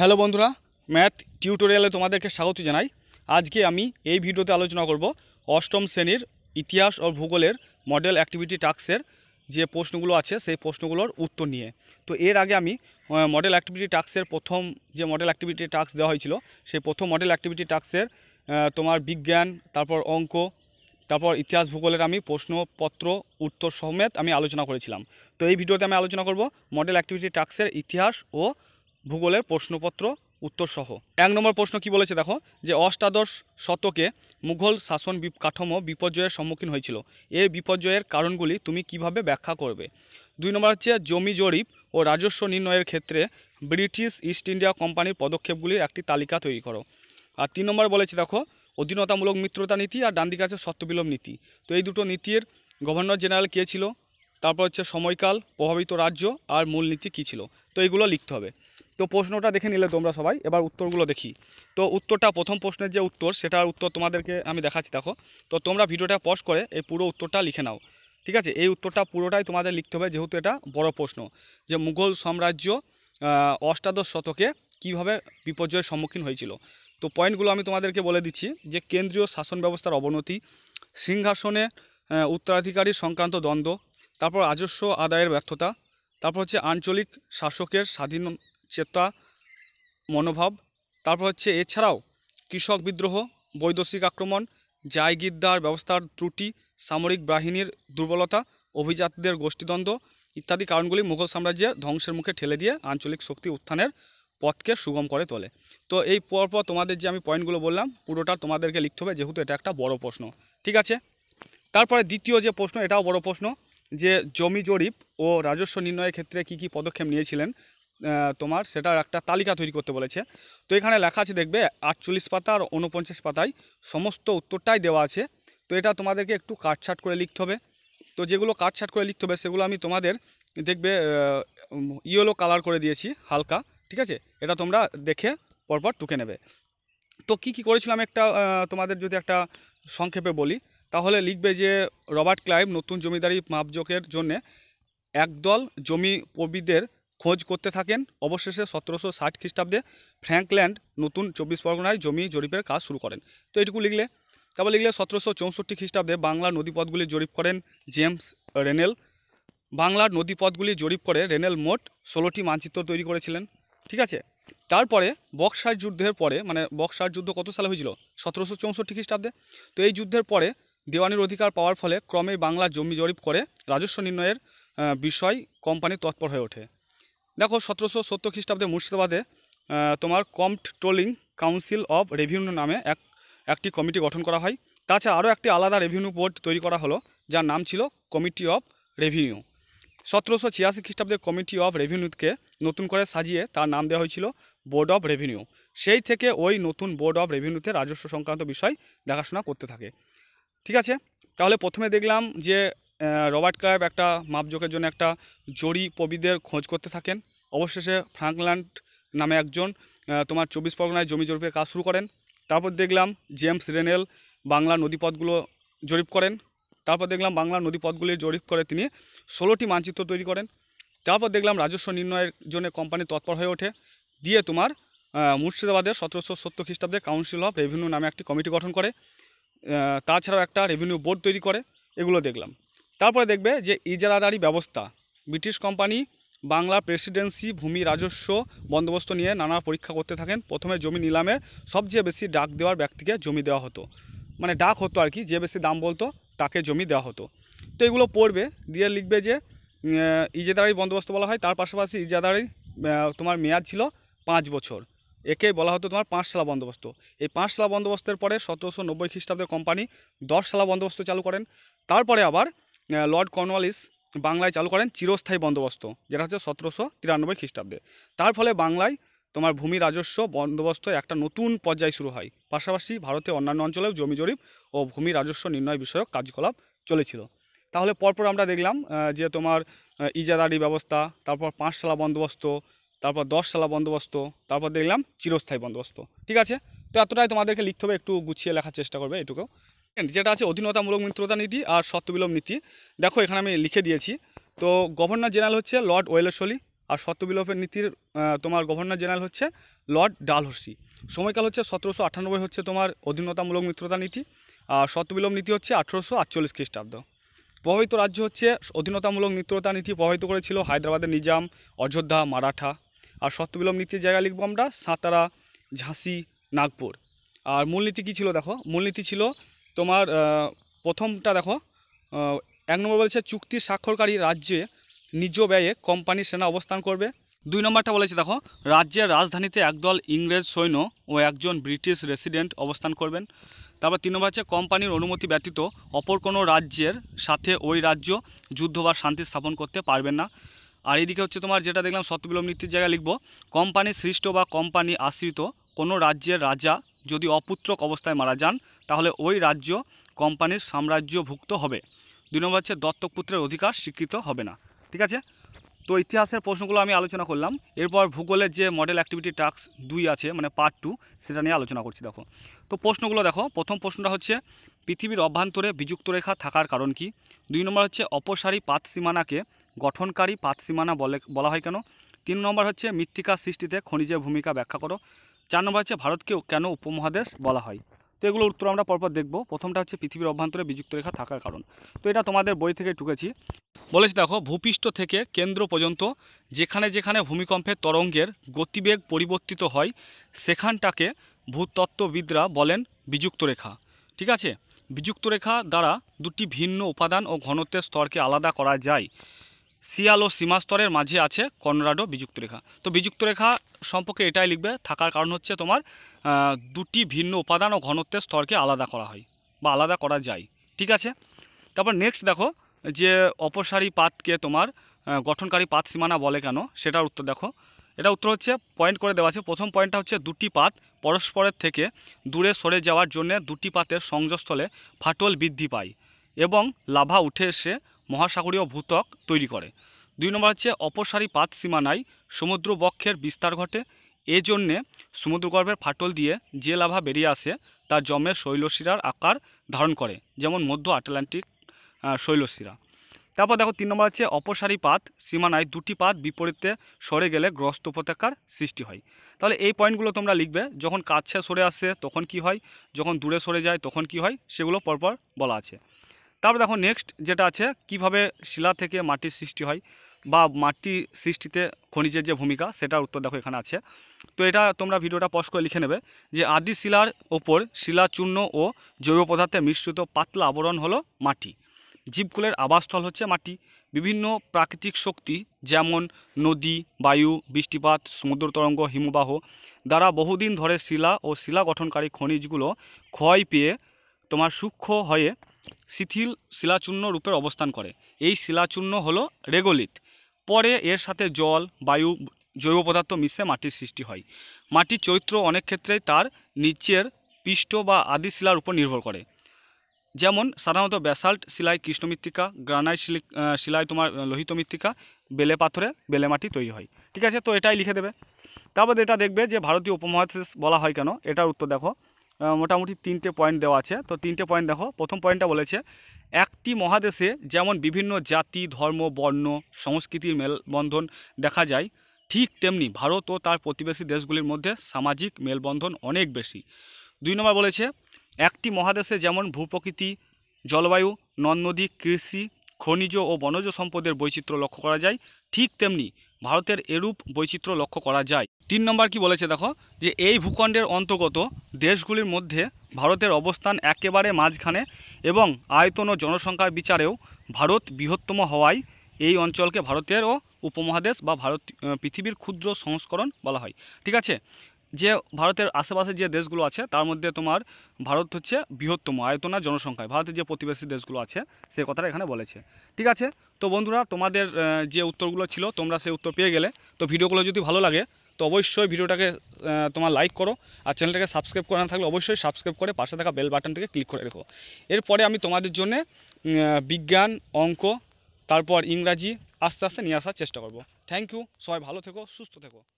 hello বন্ধুরা math টিউটোরিয়ালে তোমাদেরকে স্বাগত জানাই আজকে আমি এই ভিডিওতে আলোচনা করব অষ্টম শ্রেণীর ইতিহাস ও ভূগোলের মডেল অ্যাক্টিভিটি টাস্কের যে প্রশ্নগুলো আছে সেই প্রশ্নগুলোর উত্তর নিয়ে তো এর আগে আমি মডেল অ্যাক্টিভিটি টাস্কের প্রথম যে মডেল অ্যাক্টিভিটি টাস্ক দেওয়া হয়েছিল সেই প্রথম মডেল অ্যাক্টিভিটি টাস্কের তোমার বিজ্ঞান তারপর অঙ্ক তারপর ইতিহাস ভূগোলের আমি প্রশ্নপত্র উত্তর সমেত আমি আলোচনা করেছিলাম তো এই ভিডিওতে আমি আলোচনা করব মডেল অ্যাক্টিভিটি টাস্কের ইতিহাস ও ভূগোলের প্রশ্নপত্র উত্তরসহ এক নম্বর প্রশ্ন কি বলেছে দেখো যে অষ্টাদশ শতকে মুঘল শাসন কাঠামো বিপর্যয়ের সম্মুখীন হয়েছিল এর বিপর্যয়ের কারণগুলি তুমি কিভাবে ব্যাখ্যা করবে দুই নম্বর হচ্ছে জমি জরিপ ও রাজস্ব নির্ণয়ের ক্ষেত্রে ব্রিটিশ ইস্ট ইন্ডিয়া কোম্পানির পদক্ষেপগুলির একটি তালিকা তৈরি করো আর তিন নম্বর বলেছে দেখো অধীনতামূলক মিত্রতা নীতি আর ডান্দি আছে সত্যবিলোপ নীতি তো এই দুটো নীতির গভর্নর জেনারেল কে ছিল তারপর হচ্ছে সময়কাল প্রভাবিত রাজ্য আর মূলনীতি কী ছিল তো এইগুলো লিখতে হবে তো প্রশ্নটা দেখে নিলে তোমরা সবাই এবার উত্তরগুলো দেখি তো উত্তরটা প্রথম প্রশ্নের যে উত্তর সেটার উত্তর তোমাদেরকে আমি দেখাচ্ছি দেখো তো তোমরা ভিডিওটা পজ করে এই পুরো উত্তরটা লিখে নাও ঠিক আছে এই উত্তরটা পুরোটাই তোমাদের লিখতে হবে যেহেতু এটা বড় প্রশ্ন যে মুঘল সাম্রাজ্য অষ্টাদশ শতকে কিভাবে বিপর্যয়ের সম্মুখীন হয়েছিল তো পয়েন্টগুলো আমি তোমাদেরকে বলে দিচ্ছি যে কেন্দ্রীয় শাসন ব্যবস্থার অবনতি সিংহাসনে উত্তরাধিকারী সংক্রান্ত দ্বন্দ্ব তারপর রাজস্ব আদায়ের ব্যর্থতা তারপর হচ্ছে আঞ্চলিক শাসকের স্বাধীন চেতা মনোভাব তারপর হচ্ছে এছাড়াও কৃষক বিদ্রোহ বৈদেশিক আক্রমণ জায়গিদ্দার ব্যবস্থার ত্রুটি সামরিক বাহিনীর দুর্বলতা অভিজাতদের গোষ্ঠীদ্বন্দ্ব ইত্যাদি কারণগুলি মুঘল সাম্রাজ্যের ধ্বংসের মুখে ঠেলে দিয়ে আঞ্চলিক শক্তি উত্থানের পথকে সুগম করে তোলে তো এই পরপর তোমাদের যে আমি পয়েন্টগুলো বললাম পুরোটা তোমাদেরকে লিখতে হবে যেহেতু এটা একটা বড় প্রশ্ন ঠিক আছে তারপরে দ্বিতীয় যে প্রশ্ন এটাও বড় প্রশ্ন যে জমি জরিপ ও রাজস্ব নির্ণয়ের ক্ষেত্রে কি কি পদক্ষেপ নিয়েছিলেন তোমার সেটার একটা তালিকা তৈরি করতে বলেছে তো এখানে লেখা আছে দেখবে আটচল্লিশ পাতা আর উনপঞ্চাশ পাতায় সমস্ত উত্তরটাই দেওয়া আছে তো এটা তোমাদেরকে একটু কাটছাট করে লিখতে হবে তো যেগুলো কাটছাট করে লিখতে হবে সেগুলো আমি তোমাদের দেখবে ইয়েলো কালার করে দিয়েছি হালকা ঠিক আছে এটা তোমরা দেখে পরপর টুকে নেবে তো কি কি করেছিলাম একটা তোমাদের যদি একটা সংক্ষেপে বলি তাহলে লিখবে যে রবার্ট ক্লাইভ নতুন জমিদারি মাপজোকের জন্যে একদল জমি প্রবিদের খোঁজ করতে থাকেন অবশেষে সতেরোশো ষাট খ্রিস্টাব্দে ফ্র্যাঙ্কল্যান্ড নতুন চব্বিশ পরগনায় জমি জরিপের কাজ শুরু করেন তো এটুকু লিখলে তারপর লিখলে সতেরোশো চৌষট্টি খ্রিস্টাব্দে বাংলার নদীপথগুলি জরিপ করেন জেমস রেনেল বাংলার নদীপথগুলি জরিপ করে রেনেল মোট ষোলোটি মানচিত্র তৈরি করেছিলেন ঠিক আছে তারপরে বক্সার যুদ্ধের পরে মানে বক্সার যুদ্ধ কত সালে হয়েছিল সতেরোশো চৌষট্টি খ্রিস্টাব্দে তো এই যুদ্ধের পরে দেওয়ানির অধিকার পাওয়ার ফলে ক্রমেই বাংলা জমি জরিপ করে রাজস্ব নির্ণয়ের বিষয় কোম্পানি তৎপর হয়ে ওঠে দেখো সতেরোশো সত্তর খ্রিস্টাব্দে মুর্শিদাবাদে তোমার comptrolling council of revenue নামে এক একটি কমিটি গঠন করা হয় তাছাড়া আরও একটি আলাদা রেভিনিউ বোর্ড তৈরি করা হলো যার নাম ছিল কমিটি অফ রেভিনিউ সতেরোশো ছিয়াশি খ্রিস্টাব্দে কমিটি অফ রেভিনিউকে নতুন করে সাজিয়ে তার নাম দেওয়া হয়েছিল বোর্ড অফ রেভিনিউ সেই থেকে ওই নতুন বোর্ড অফ রেভিনিউতে রাজস্ব সংক্রান্ত বিষয় দেখাশোনা করতে থাকে ঠিক আছে তাহলে প্রথমে দেখলাম যে রবার্ট ক্লাইভ একটা মাপজোকের জন্য একটা জরি প্রবিদের খোঁজ করতে থাকেন অবশেষে ফ্রাঙ্কল্যান্ড নামে একজন তোমার চব্বিশ পরগনায় জমি জরিপের কাজ শুরু করেন তারপর দেখলাম জেমস রেনেল বাংলা নদীপথগুলো জরিপ করেন তারপর দেখলাম বাংলা নদীপথগুলি জরিপ করে তিনি ষোলোটি মানচিত্র তৈরি করেন তারপর দেখলাম রাজস্ব নির্ণয়ের জন্য কোম্পানি তৎপর হয়ে ওঠে দিয়ে তোমার মুর্শিদাবাদের সতেরোশো সত্তর খ্রিস্টাব্দে কাউন্সিল অফ রেভিনিউ নামে একটি কমিটি গঠন করে তাছাড়াও একটা রেভিনিউ বোর্ড তৈরি করে এগুলো দেখলাম তারপরে দেখবে যে ইজারাদারি ব্যবস্থা ব্রিটিশ কোম্পানি বাংলা প্রেসিডেন্সি ভূমি রাজস্ব বন্দোবস্ত নিয়ে নানা পরীক্ষা করতে থাকেন প্রথমে জমি নিলামে সবচেয়ে বেশি ডাক দেওয়ার ব্যক্তিকে জমি দেওয়া হতো মানে ডাক হতো আর কি যে বেশি দাম বলতো তাকে জমি দেওয়া হতো তো এগুলো পড়বে দিয়ে লিখবে যে ইজাদারি বন্দোবস্ত বলা হয় তার পাশাপাশি ইজাদারি তোমার মেয়াদ ছিল পাঁচ বছর একে বলা হতো তোমার পাঁচশালা বন্দোবস্ত এই পাঁচশালা বন্দোবস্তের পরে সতেরোশো নব্বই খ্রিস্টাব্দে কোম্পানি দশশালা বন্দোবস্ত চালু করেন তারপরে আবার লর্ড কর্নওয়ালিস বাংলায় চালু করেন চিরস্থায়ী বন্দোবস্ত যেটা হচ্ছে সতেরোশো তিরানব্বই খ্রিস্টাব্দে তার ফলে বাংলায় তোমার ভূমি রাজস্ব বন্দোবস্ত একটা নতুন পর্যায় শুরু হয় পাশাপাশি ভারতে অন্যান্য অঞ্চলেও জমি জরিপ ও ভূমি রাজস্ব নির্ণয় বিষয়ক কার্যকলাপ চলেছিল তাহলে পরপর আমরা দেখলাম যে তোমার ইজাদারি ব্যবস্থা তারপর পাঁচশালা বন্দোবস্ত তারপর দশ সালা বন্দোবস্ত তারপর দেখলাম চিরস্থায়ী বন্দোবস্ত ঠিক আছে তো এতটাই তোমাদেরকে লিখতে হবে একটু গুছিয়ে লেখার চেষ্টা করবে এটুকু যেটা আছে অধীনতামূলক মিত্রতা নীতি আর সত্যবিলম্ব নীতি দেখো এখানে আমি লিখে দিয়েছি তো গভর্নর জেনারেল হচ্ছে লর্ড ওয়েলেশলি আর সত্যবিলোপের নীতির তোমার গভর্নর জেনারেল হচ্ছে লর্ড ডালহর্সি সময়কাল হচ্ছে সতেরোশো আটানব্বই হচ্ছে তোমার অধীনতামূলক মিত্রতা নীতি আর সত্যবিলম্ব নীতি হচ্ছে আঠেরোশো আটচল্লিশ খ্রিস্টাব্দ প্রভাবিত রাজ্য হচ্ছে অধীনতামূলক মিত্রতা নীতি প্রভাবিত করেছিল হায়দ্রাবাদের নিজাম অযোধ্যা মারাঠা আর সত্যবিলম্ব নীতির জায়গা লিখবো আমরা সাঁতারা ঝাঁসি নাগপুর আর মূলনীতি কী ছিল দেখো মূলনীতি ছিল তোমার প্রথমটা দেখো এক নম্বর বলেছে চুক্তি স্বাক্ষরকারী রাজ্যে নিজ ব্যয়ে কোম্পানির সেনা অবস্থান করবে দুই নম্বরটা বলেছে দেখো রাজ্যের রাজধানীতে একদল ইংরেজ সৈন্য ও একজন ব্রিটিশ রেসিডেন্ট অবস্থান করবেন তারপর তিন নম্বর হচ্ছে কোম্পানির অনুমতি ব্যতীত অপর কোনো রাজ্যের সাথে ওই রাজ্য যুদ্ধ বা শান্তি স্থাপন করতে পারবেন না আর এদিকে হচ্ছে তোমার যেটা দেখলাম সত্যবিলম্ব নীতির জায়গায় লিখবো কোম্পানি সৃষ্ট বা কোম্পানি আশ্রিত কোনো রাজ্যের রাজা যদি অপুত্রক অবস্থায় মারা যান তাহলে ওই রাজ্য কোম্পানির সাম্রাজ্যভুক্ত হবে দুই নম্বর হচ্ছে দত্তক পুত্রের অধিকার স্বীকৃত হবে না ঠিক আছে তো ইতিহাসের প্রশ্নগুলো আমি আলোচনা করলাম এরপর ভূগোলের যে মডেল অ্যাক্টিভিটি টাস্ক দুই আছে মানে পার্ট টু সেটা নিয়ে আলোচনা করছি দেখো তো প্রশ্নগুলো দেখো প্রথম প্রশ্নটা হচ্ছে পৃথিবীর অভ্যন্তরে বিযুক্ত রেখা থাকার কারণ কি দুই নম্বর হচ্ছে অপসারী পাত সীমানাকে গঠনকারী পাত সীমানা বলে বলা হয় কেন তিন নম্বর হচ্ছে মৃত্তিকা সৃষ্টিতে খনিজের ভূমিকা ব্যাখ্যা করো চার নম্বর হচ্ছে ভারতকে কেন উপমহাদেশ বলা হয় তো এগুলো উত্তর আমরা পরপর দেখব প্রথমটা হচ্ছে পৃথিবীর অভ্যন্তরে বিযুক্ত রেখা থাকার কারণ তো এটা তোমাদের বই থেকে টুকেছি বলেছি দেখো ভূপৃষ্ঠ থেকে কেন্দ্র পর্যন্ত যেখানে যেখানে ভূমিকম্পের তরঙ্গের গতিবেগ পরিবর্তিত হয় সেখানটাকে ভূতত্ত্ববিদরা বলেন বিযুক্ত রেখা ঠিক আছে বিযুক্ত রেখা দ্বারা দুটি ভিন্ন উপাদান ও ঘনত্বের স্তরকে আলাদা করা যায় সিয়াল ও সীমাস্তরের মাঝে আছে কর্ণাডো বিযুক্ত রেখা তো বিযুক্ত রেখা সম্পর্কে এটাই লিখবে থাকার কারণ হচ্ছে তোমার দুটি ভিন্ন উপাদান ও ঘনত্বের স্তরকে আলাদা করা হয় বা আলাদা করা যায় ঠিক আছে তারপর নেক্সট দেখো যে অপসারী পাতকে তোমার গঠনকারী পাত সীমানা বলে কেন সেটার উত্তর দেখো এটা উত্তর হচ্ছে পয়েন্ট করে দেওয়া আছে প্রথম পয়েন্টটা হচ্ছে দুটি পাত পরস্পরের থেকে দূরে সরে যাওয়ার জন্য দুটি পাতের সংযোগস্থলে ফাটল বৃদ্ধি পায় এবং লাভা উঠে এসে মহাসাগরীয় ভূত্বক তৈরি করে দুই নম্বর হচ্ছে অপসারী পাত সীমানায় সমুদ্র বক্ষের বিস্তার ঘটে এজন্যে সমুদ্রগর্ভের ফাটল দিয়ে যে লাভা বেরিয়ে আসে তা জমের শৈলশিরার আকার ধারণ করে যেমন মধ্য আটলান্টিক শৈলশিরা তারপর দেখো তিন নম্বর হচ্ছে অপসারী পাত সীমানায় দুটি পাত বিপরীতে সরে গেলে গ্রস্ত উপত্যকার সৃষ্টি হয় তাহলে এই পয়েন্টগুলো তোমরা লিখবে যখন কাছে সরে আসে তখন কি হয় যখন দূরে সরে যায় তখন কি হয় সেগুলো পরপর বলা আছে তারপর দেখো নেক্সট যেটা আছে কিভাবে শিলা থেকে মাটির সৃষ্টি হয় বা মাটি সৃষ্টিতে খনিজের যে ভূমিকা সেটা উত্তর দেখো এখানে আছে তো এটা তোমরা ভিডিওটা পজ করে লিখে নেবে যে আদি শিলার ওপর শিলাচূর্ণ ও জৈব পদার্থে মিশ্রিত পাতলা আবরণ হলো মাটি জীবকুলের আবাসস্থল হচ্ছে মাটি বিভিন্ন প্রাকৃতিক শক্তি যেমন নদী বায়ু বৃষ্টিপাত সমুদ্র তরঙ্গ হিমবাহ দ্বারা বহুদিন ধরে শিলা ও শিলা গঠনকারী খনিজগুলো ক্ষয় পেয়ে তোমার সূক্ষ্ম হয়ে শিথিল শিলাচূর্ণ রূপের অবস্থান করে এই শিলাচূর্ণ হলো রেগোলিত পরে এর সাথে জল বায়ু জৈব পদার্থ মিশে মাটির সৃষ্টি হয় মাটির চরিত্র অনেক ক্ষেত্রেই তার নিচের পৃষ্ঠ বা আদি শিলার উপর নির্ভর করে যেমন সাধারণত ব্যাসাল্ট শিলায় কৃষ্ণমৃত্তিকা গ্রানাইট শিলি শিলায় তোমার লোহিত মৃত্তিকা বেলে পাথরে বেলে মাটি তৈরি হয় ঠিক আছে তো এটাই লিখে দেবে তারপর এটা দেখবে যে ভারতীয় উপমহাদেশ বলা হয় কেন এটার উত্তর দেখো মোটামুটি তিনটে পয়েন্ট দেওয়া আছে তো তিনটে পয়েন্ট দেখো প্রথম পয়েন্টটা বলেছে একটি মহাদেশে যেমন বিভিন্ন জাতি ধর্ম বর্ণ সংস্কৃতির মেলবন্ধন দেখা যায় ঠিক তেমনি ভারত ও তার প্রতিবেশী দেশগুলির মধ্যে সামাজিক মেলবন্ধন অনেক বেশি দুই নম্বর বলেছে একটি মহাদেশে যেমন ভূপ্রকৃতি জলবায়ু নন নদী কৃষি খনিজ ও বনজ সম্পদের বৈচিত্র্য লক্ষ্য করা যায় ঠিক তেমনি ভারতের এরূপ বৈচিত্র্য লক্ষ্য করা যায় তিন নম্বর কি বলেছে দেখো যে এই ভূখণ্ডের অন্তর্গত দেশগুলির মধ্যে ভারতের অবস্থান একেবারে মাঝখানে এবং আয়তন ও জনসংখ্যার বিচারেও ভারত বৃহত্তম হওয়ায় এই অঞ্চলকে ভারতেরও উপমহাদেশ বা ভারত পৃথিবীর ক্ষুদ্র সংস্করণ বলা হয় ঠিক আছে যে ভারতের আশেপাশে যে দেশগুলো আছে তার মধ্যে তোমার ভারত হচ্ছে বৃহত্তম আয়তনা জনসংখ্যায় ভারতের যে প্রতিবেশী দেশগুলো আছে সে কথাটা এখানে বলেছে ঠিক আছে তো বন্ধুরা তোমাদের যে উত্তরগুলো ছিল তোমরা সেই উত্তর পেয়ে গেলে তো ভিডিওগুলো যদি ভালো লাগে তো অবশ্যই ভিডিওটাকে তোমার লাইক করো আর চ্যানেলটাকে সাবস্ক্রাইব করে না থাকলে অবশ্যই সাবস্ক্রাইব করে পাশে থাকা বেল বাটন থেকে ক্লিক করে রেখো এরপরে আমি তোমাদের জন্য বিজ্ঞান অঙ্ক তারপর ইংরাজি আস্তে আস্তে নিয়ে আসার চেষ্টা করব থ্যাংক ইউ সবাই ভালো থেকো সুস্থ থেকো